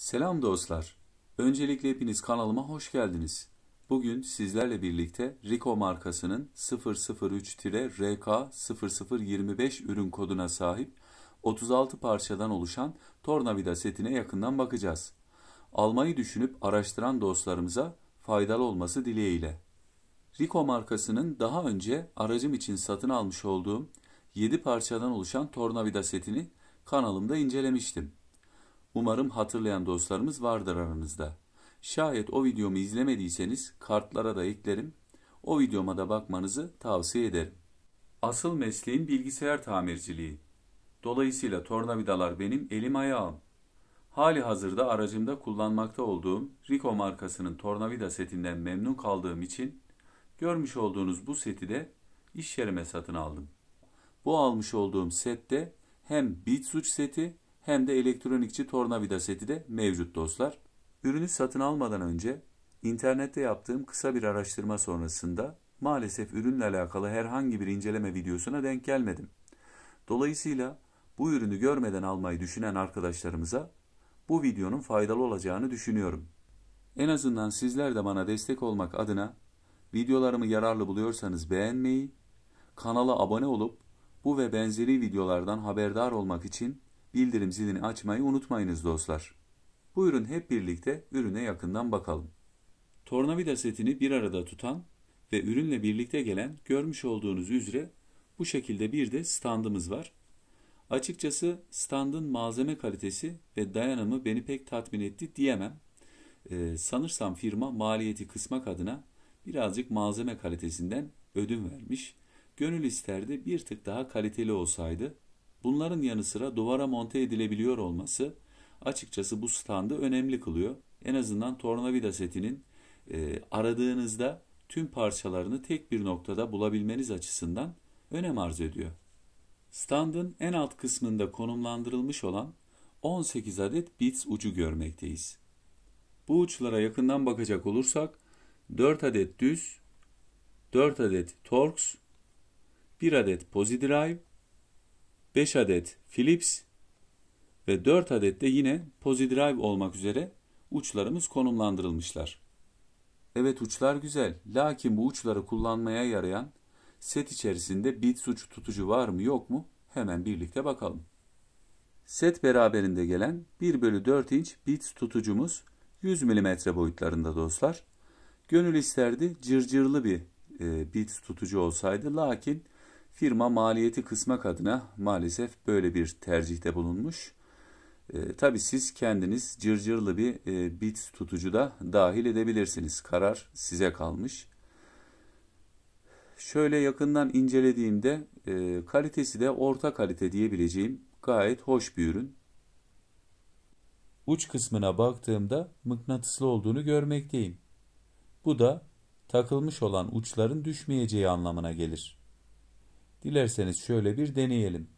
Selam dostlar. Öncelikle hepiniz kanalıma hoş geldiniz. Bugün sizlerle birlikte Rico markasının 003-RK0025 ürün koduna sahip 36 parçadan oluşan tornavida setine yakından bakacağız. Almayı düşünüp araştıran dostlarımıza faydalı olması dileğiyle. Rico markasının daha önce aracım için satın almış olduğum 7 parçadan oluşan tornavida setini kanalımda incelemiştim. Umarım hatırlayan dostlarımız vardır aranızda. Şayet o videomu izlemediyseniz kartlara da eklerim. O videoma da bakmanızı tavsiye ederim. Asıl mesleğim bilgisayar tamirciliği. Dolayısıyla tornavidalar benim elim ayağım. Hali hazırda aracımda kullanmakta olduğum Rico markasının tornavida setinden memnun kaldığım için görmüş olduğunuz bu seti de iş yerime satın aldım. Bu almış olduğum sette hem bit suç seti hem de elektronikçi tornavida seti de mevcut dostlar. Ürünü satın almadan önce internette yaptığım kısa bir araştırma sonrasında maalesef ürünle alakalı herhangi bir inceleme videosuna denk gelmedim. Dolayısıyla bu ürünü görmeden almayı düşünen arkadaşlarımıza bu videonun faydalı olacağını düşünüyorum. En azından sizler de bana destek olmak adına videolarımı yararlı buluyorsanız beğenmeyi, kanala abone olup bu ve benzeri videolardan haberdar olmak için bildirim zilini açmayı unutmayınız dostlar. Buyurun hep birlikte ürüne yakından bakalım. Tornavida setini bir arada tutan ve ürünle birlikte gelen görmüş olduğunuz üzere bu şekilde bir de standımız var. Açıkçası standın malzeme kalitesi ve dayanımı beni pek tatmin etti diyemem. Ee, sanırsam firma maliyeti kısmak adına birazcık malzeme kalitesinden ödün vermiş. Gönül isterdi bir tık daha kaliteli olsaydı Bunların yanı sıra duvara monte edilebiliyor olması açıkçası bu standı önemli kılıyor. En azından tornavida setinin e, aradığınızda tüm parçalarını tek bir noktada bulabilmeniz açısından önem arz ediyor. Standın en alt kısmında konumlandırılmış olan 18 adet bits ucu görmekteyiz. Bu uçlara yakından bakacak olursak 4 adet düz, 4 adet Torx, 1 adet Posi Drive 5 adet Philips ve 4 adet de yine PosiDrive olmak üzere uçlarımız konumlandırılmışlar. Evet uçlar güzel. Lakin bu uçları kullanmaya yarayan set içerisinde bit suçu tutucu var mı yok mu? Hemen birlikte bakalım. Set beraberinde gelen 1 bölü 4 inç bit tutucumuz 100 mm boyutlarında dostlar. Gönül isterdi cırcırlı bir e, bit tutucu olsaydı lakin Firma maliyeti kısmak adına maalesef böyle bir tercihte bulunmuş. E, tabii siz kendiniz cırcırlı bir e, bit tutucu da dahil edebilirsiniz. Karar size kalmış. Şöyle yakından incelediğimde e, kalitesi de orta kalite diyebileceğim gayet hoş bir ürün. Uç kısmına baktığımda mıknatıslı olduğunu görmekteyim. Bu da takılmış olan uçların düşmeyeceği anlamına gelir. Dilerseniz şöyle bir deneyelim.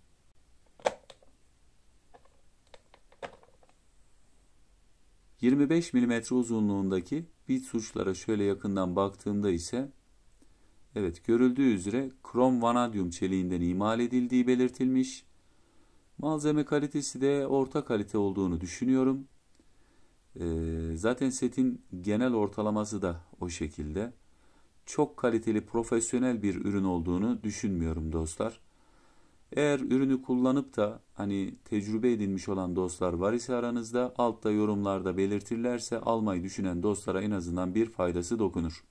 ...25 mm uzunluğundaki bit suçlara şöyle yakından baktığımda ise... ...evet görüldüğü üzere krom vanadyum çeliğinden imal edildiği belirtilmiş. Malzeme kalitesi de orta kalite olduğunu düşünüyorum. Ee, zaten setin genel ortalaması da o şekilde çok kaliteli profesyonel bir ürün olduğunu düşünmüyorum dostlar. Eğer ürünü kullanıp da hani tecrübe edinmiş olan dostlar var ise aranızda altta yorumlarda belirtirlerse almayı düşünen dostlara en azından bir faydası dokunur.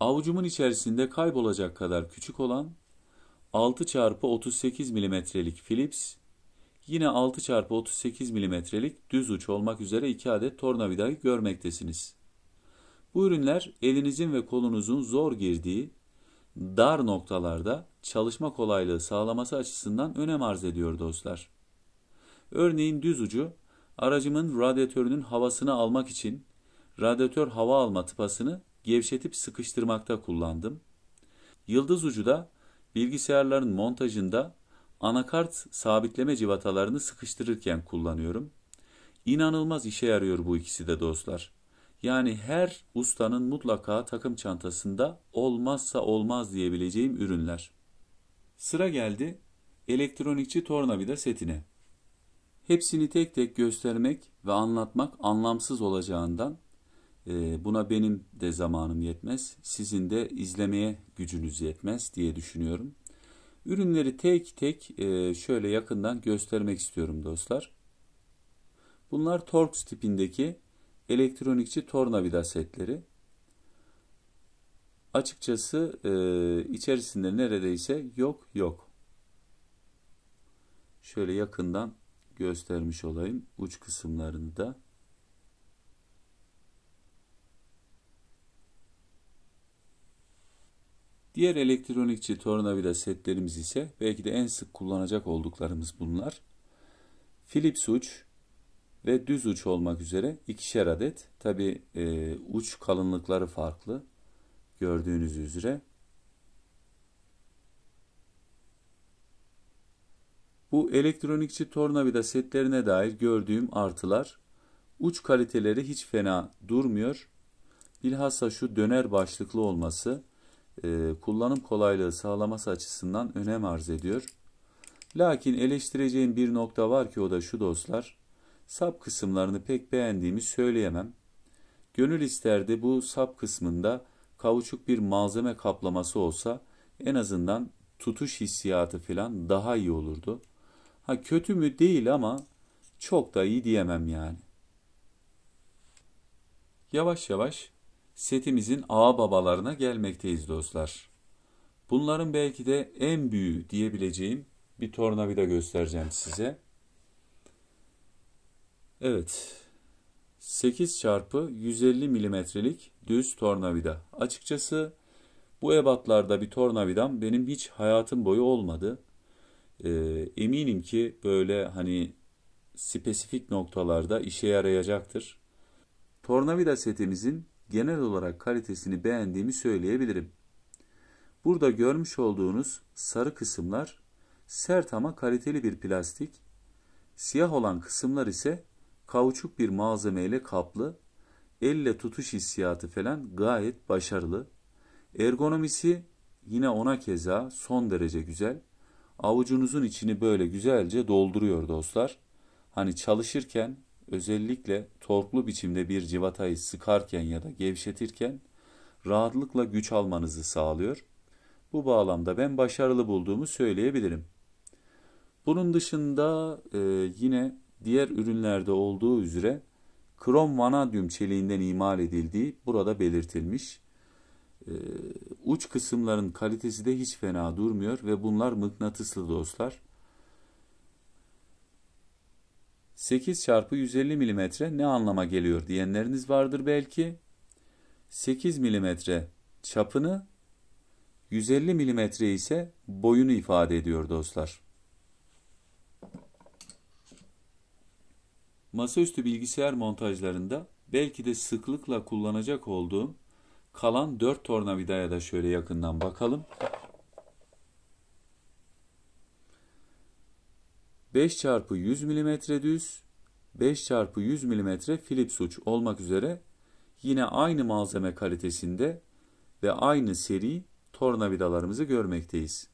Avucumun içerisinde kaybolacak kadar küçük olan 6 çarpı 38 milimetrelik Philips Yine 6 çarpı 38 milimetrelik düz uç olmak üzere 2 adet tornavidayı görmektesiniz. Bu ürünler elinizin ve kolunuzun zor girdiği dar noktalarda çalışma kolaylığı sağlaması açısından önem arz ediyor dostlar. Örneğin düz ucu aracımın radyatörünün havasını almak için radyatör hava alma tıpasını gevşetip sıkıştırmakta kullandım. Yıldız ucu da bilgisayarların montajında Anakart sabitleme civatalarını sıkıştırırken kullanıyorum. İnanılmaz işe yarıyor bu ikisi de dostlar. Yani her ustanın mutlaka takım çantasında olmazsa olmaz diyebileceğim ürünler. Sıra geldi elektronikçi tornavida setine. Hepsini tek tek göstermek ve anlatmak anlamsız olacağından e, buna benim de zamanım yetmez, sizin de izlemeye gücünüz yetmez diye düşünüyorum. Ürünleri tek tek e, şöyle yakından göstermek istiyorum dostlar. Bunlar Torx tipindeki elektronikçi tornavida setleri. Açıkçası e, içerisinde neredeyse yok yok. Şöyle yakından göstermiş olayım uç kısımlarını da. Diğer elektronikçi tornavida setlerimiz ise belki de en sık kullanacak olduklarımız bunlar. Philips uç ve düz uç olmak üzere ikişer adet. Tabi e, uç kalınlıkları farklı gördüğünüz üzere. Bu elektronikçi tornavida setlerine dair gördüğüm artılar. Uç kaliteleri hiç fena durmuyor. Bilhassa şu döner başlıklı olması e, kullanım kolaylığı sağlaması açısından önem arz ediyor. Lakin eleştireceğim bir nokta var ki o da şu dostlar. Sap kısımlarını pek beğendiğimi söyleyemem. Gönül isterdi bu sap kısmında kavuçuk bir malzeme kaplaması olsa en azından tutuş hissiyatı falan daha iyi olurdu. Ha kötü mü değil ama çok da iyi diyemem yani. Yavaş yavaş setimizin ağa babalarına gelmekteyiz dostlar. Bunların belki de en büyüğü diyebileceğim bir tornavida göstereceğim size. Evet. 8 çarpı 150 milimetrelik düz tornavida. Açıkçası bu ebatlarda bir tornavidam benim hiç hayatım boyu olmadı. Ee, eminim ki böyle hani spesifik noktalarda işe yarayacaktır. Tornavida setimizin genel olarak kalitesini beğendiğimi söyleyebilirim. Burada görmüş olduğunuz sarı kısımlar sert ama kaliteli bir plastik, siyah olan kısımlar ise kauçuk bir malzeme ile kaplı, elle tutuş hissiyatı falan gayet başarılı. Ergonomisi yine ona keza son derece güzel. Avucunuzun içini böyle güzelce dolduruyor dostlar. Hani çalışırken özellikle torklu biçimde bir civatayı sıkarken ya da gevşetirken rahatlıkla güç almanızı sağlıyor. Bu bağlamda ben başarılı bulduğumu söyleyebilirim. Bunun dışında e, yine diğer ürünlerde olduğu üzere krom vanadyum çeliğinden imal edildiği burada belirtilmiş. E, uç kısımların kalitesi de hiç fena durmuyor ve bunlar mıknatıslı dostlar. 8 çarpı 150 milimetre ne anlama geliyor diyenleriniz vardır belki. 8 milimetre çapını, 150 milimetre ise boyunu ifade ediyor dostlar. Masaüstü bilgisayar montajlarında belki de sıklıkla kullanacak olduğum kalan 4 tornavidaya da şöyle yakından bakalım. 5 çarpı 100 mm düz, 5 çarpı 100 mm Philips uç olmak üzere yine aynı malzeme kalitesinde ve aynı seri tornavidalarımızı görmekteyiz.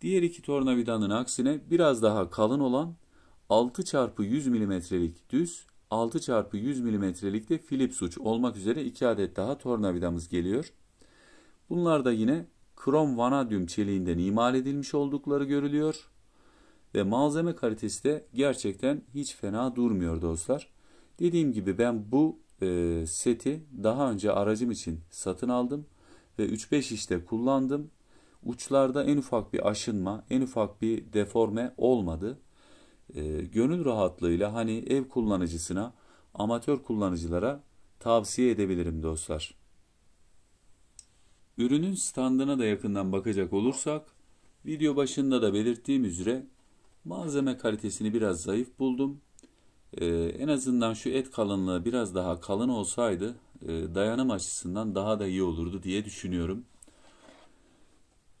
Diğer iki tornavidanın aksine biraz daha kalın olan 6 çarpı 100 mm'lik düz 6 çarpı 100 milimetrelik de Philips uç olmak üzere 2 adet daha tornavidamız geliyor. Bunlar da yine krom vanadyum çeliğinden imal edilmiş oldukları görülüyor. Ve malzeme kalitesi de gerçekten hiç fena durmuyor dostlar. Dediğim gibi ben bu e, seti daha önce aracım için satın aldım ve 3-5 işte kullandım. Uçlarda en ufak bir aşınma, en ufak bir deforme olmadı e, gönül rahatlığıyla hani ev kullanıcısına, amatör kullanıcılara tavsiye edebilirim dostlar. Ürünün standına da yakından bakacak olursak, video başında da belirttiğim üzere malzeme kalitesini biraz zayıf buldum. Ee, en azından şu et kalınlığı biraz daha kalın olsaydı e, dayanım açısından daha da iyi olurdu diye düşünüyorum.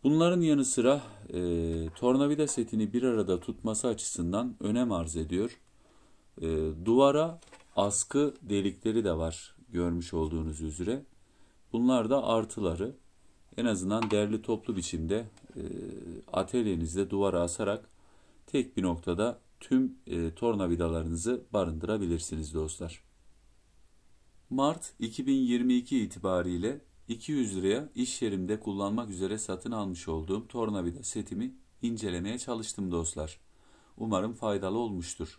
Bunların yanı sıra e, tornavida setini bir arada tutması açısından önem arz ediyor. E, duvara askı delikleri de var görmüş olduğunuz üzere. Bunlar da artıları. En azından derli toplu biçimde e, atölyenizde duvara asarak tek bir noktada tüm e, tornavidalarınızı barındırabilirsiniz dostlar. Mart 2022 itibariyle 200 liraya iş yerimde kullanmak üzere satın almış olduğum tornavida setimi incelemeye çalıştım dostlar. Umarım faydalı olmuştur.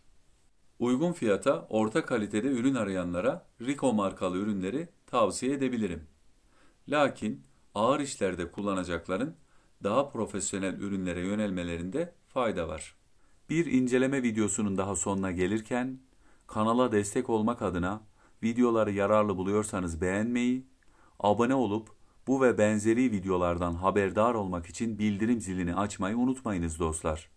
Uygun fiyata orta kalitede ürün arayanlara Rico markalı ürünleri tavsiye edebilirim. Lakin ağır işlerde kullanacakların daha profesyonel ürünlere yönelmelerinde fayda var. Bir inceleme videosunun daha sonuna gelirken kanala destek olmak adına videoları yararlı buluyorsanız beğenmeyi Abone olup bu ve benzeri videolardan haberdar olmak için bildirim zilini açmayı unutmayınız dostlar.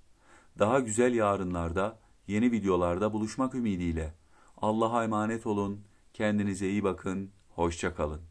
Daha güzel yarınlarda, yeni videolarda buluşmak ümidiyle. Allah'a emanet olun, kendinize iyi bakın, hoşçakalın.